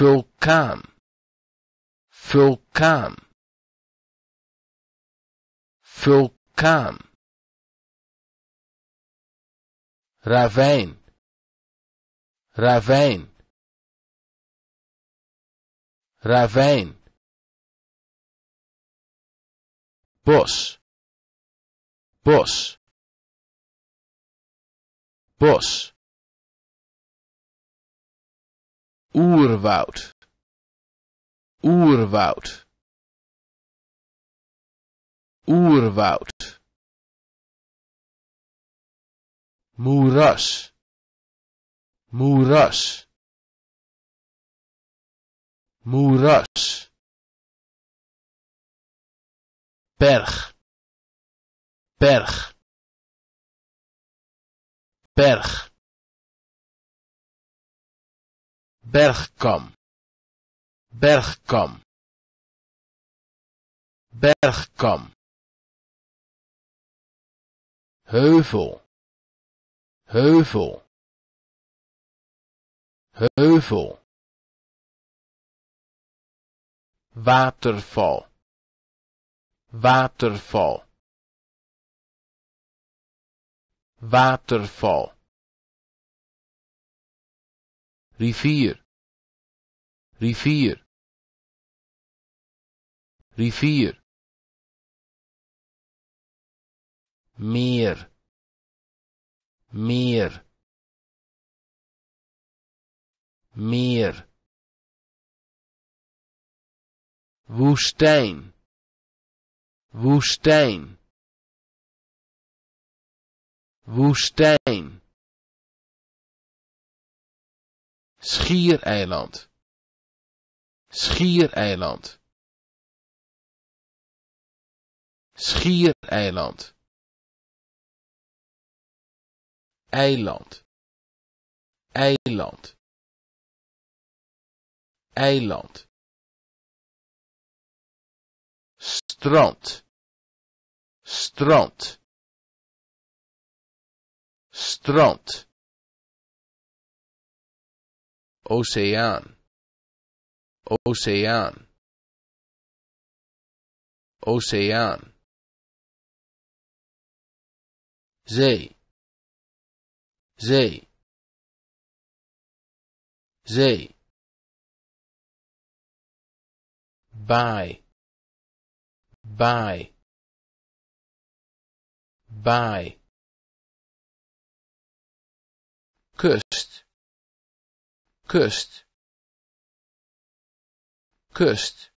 feel calm, feel calm, feel calm. Ravine, ravine, ravine. Bus, bus, bus. oerwoud oerwoud oerwoud moeras moeras moeras berg berg berg bergkam bergkam bergkam heuvel heuvel heuvel waterval waterval waterval rivier, rivier, rivier, meer, meer, meer, woestijn, woestijn, woestijn Schiereiland. Schiereiland. Schiereiland. Eiland. Eiland. Eiland. Strand. Strand. Strand. Ocean Ocean Ocean Zee Zee Zee By By By Kust kust, kust.